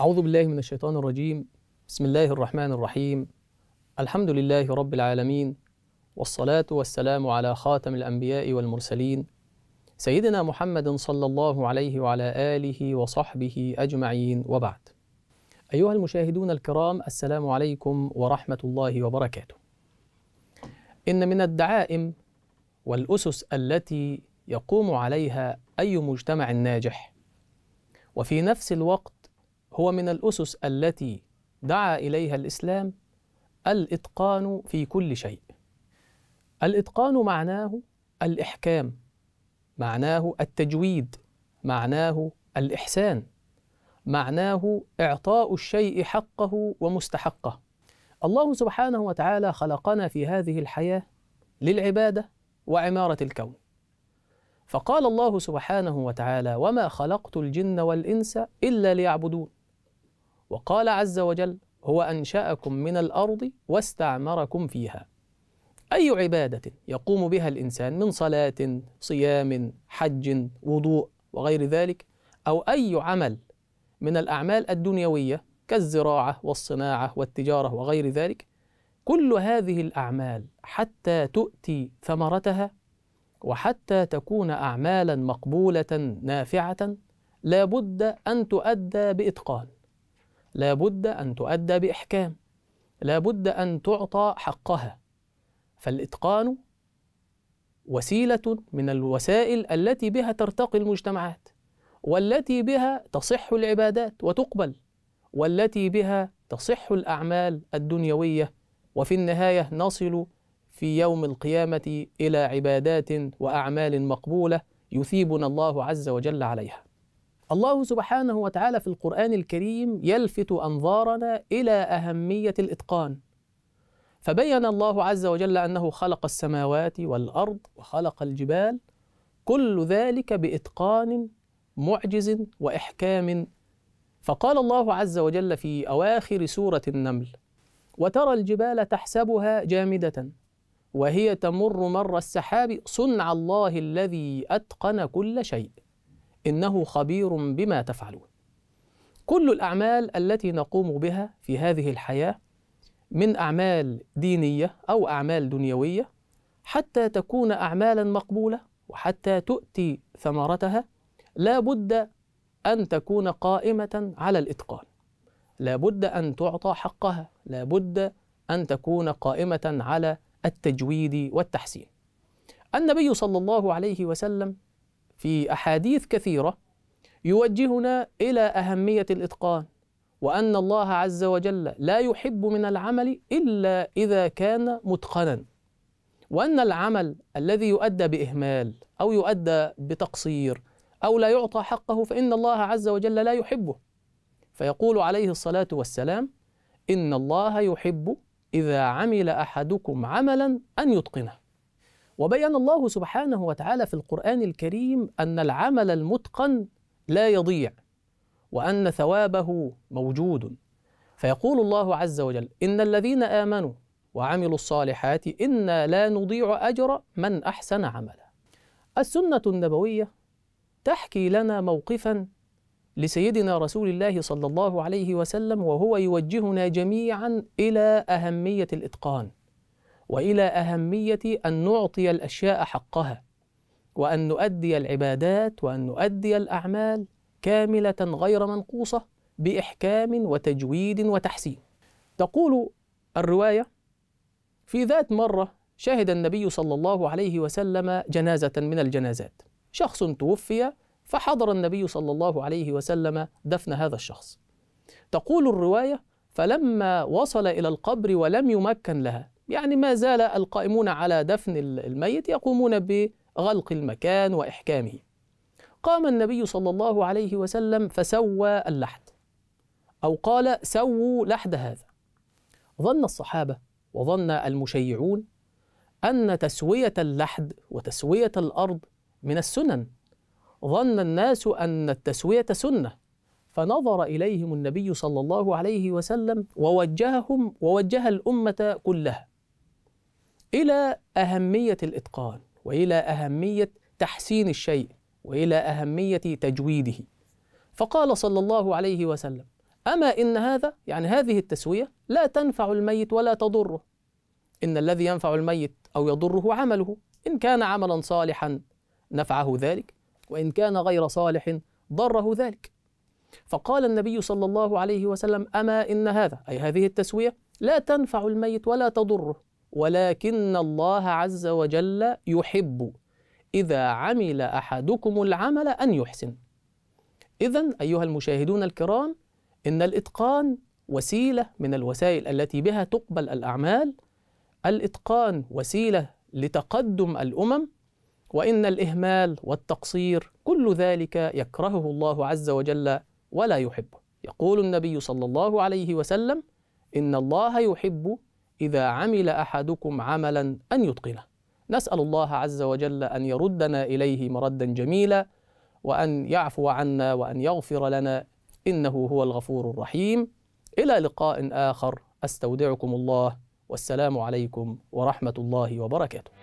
أعوذ بالله من الشيطان الرجيم بسم الله الرحمن الرحيم الحمد لله رب العالمين والصلاة والسلام على خاتم الأنبياء والمرسلين سيدنا محمد صلى الله عليه وعلى آله وصحبه أجمعين وبعد أيها المشاهدون الكرام السلام عليكم ورحمة الله وبركاته إن من الدعائم والأسس التي يقوم عليها أي مجتمع ناجح وفي نفس الوقت هو من الأسس التي دعا إليها الإسلام الإتقان في كل شيء الإتقان معناه الإحكام معناه التجويد معناه الإحسان معناه إعطاء الشيء حقه ومستحقه الله سبحانه وتعالى خلقنا في هذه الحياة للعبادة وعمارة الكون فقال الله سبحانه وتعالى وما خلقت الجن والإنس إلا ليعبدون وقال عز وجل هو أنشأكم من الأرض واستعمركم فيها أي عبادة يقوم بها الإنسان من صلاة صيام حج وضوء وغير ذلك أو أي عمل من الأعمال الدنيوية كالزراعة والصناعة والتجارة وغير ذلك كل هذه الأعمال حتى تؤتي ثمرتها وحتى تكون أعمالا مقبولة نافعة لا بد أن تؤدى بإتقان لابد أن تؤدى بإحكام لابد أن تعطى حقها فالإتقان وسيلة من الوسائل التي بها ترتقي المجتمعات والتي بها تصح العبادات وتقبل والتي بها تصح الأعمال الدنيوية وفي النهاية نصل في يوم القيامة إلى عبادات وأعمال مقبولة يثيبنا الله عز وجل عليها الله سبحانه وتعالى في القرآن الكريم يلفت أنظارنا إلى أهمية الإتقان فبين الله عز وجل أنه خلق السماوات والأرض وخلق الجبال كل ذلك بإتقان معجز وإحكام فقال الله عز وجل في أواخر سورة النمل وترى الجبال تحسبها جامدة وهي تمر مر السحاب صنع الله الذي أتقن كل شيء إنه خبير بما تفعلون كل الأعمال التي نقوم بها في هذه الحياة من أعمال دينية أو أعمال دنيوية حتى تكون أعمالا مقبولة وحتى تؤتي ثمرتها لا بد أن تكون قائمة على الإتقان لا بد أن تعطى حقها لا بد أن تكون قائمة على التجويد والتحسين النبي صلى الله عليه وسلم في أحاديث كثيرة يوجهنا إلى أهمية الإتقان وأن الله عز وجل لا يحب من العمل إلا إذا كان متقنا وأن العمل الذي يؤدى بإهمال أو يؤدى بتقصير أو لا يعطى حقه فإن الله عز وجل لا يحبه فيقول عليه الصلاة والسلام إن الله يحب إذا عمل أحدكم عملا أن يتقنه وبين الله سبحانه وتعالى في القرآن الكريم أن العمل المتقن لا يضيع وأن ثوابه موجود فيقول الله عز وجل إن الذين آمنوا وعملوا الصالحات إنا لا نضيع أجر من أحسن عملا السنة النبوية تحكي لنا موقفا لسيدنا رسول الله صلى الله عليه وسلم وهو يوجهنا جميعا إلى أهمية الإتقان والى اهميه ان نعطي الاشياء حقها وان نؤدي العبادات وان نؤدي الاعمال كامله غير منقوصه باحكام وتجويد وتحسين تقول الروايه في ذات مره شهد النبي صلى الله عليه وسلم جنازه من الجنازات شخص توفي فحضر النبي صلى الله عليه وسلم دفن هذا الشخص تقول الروايه فلما وصل الى القبر ولم يمكن لها يعني ما زال القائمون على دفن الميت يقومون بغلق المكان واحكامه قام النبي صلى الله عليه وسلم فسوى اللحد او قال سووا لحد هذا ظن الصحابه وظن المشيعون ان تسويه اللحد وتسويه الارض من السنن ظن الناس ان التسويه سنه فنظر اليهم النبي صلى الله عليه وسلم ووجههم ووجه الامه كلها إلى أهمية الإتقان وإلى أهمية تحسين الشيء وإلى أهمية تجويده فقال صلى الله عليه وسلم أما إن هذا يعني هذه التسوية لا تنفع الميت ولا تضره إن الذي ينفع الميت أو يضره عمله إن كان عملا صالحا نفعه ذلك وإن كان غير صالح ضره ذلك فقال النبي صلى الله عليه وسلم أما إن هذا أي هذه التسوية لا تنفع الميت ولا تضره ولكن الله عز وجل يحب إذا عمل أحدكم العمل أن يحسن إذا أيها المشاهدون الكرام إن الإتقان وسيلة من الوسائل التي بها تقبل الأعمال الإتقان وسيلة لتقدم الأمم وإن الإهمال والتقصير كل ذلك يكرهه الله عز وجل ولا يحبه يقول النبي صلى الله عليه وسلم إن الله يحب إذا عمل أحدكم عملا أن يتقنه نسأل الله عز وجل أن يردنا إليه مردا جميلا وأن يعفو عنا وأن يغفر لنا إنه هو الغفور الرحيم إلى لقاء آخر أستودعكم الله والسلام عليكم ورحمة الله وبركاته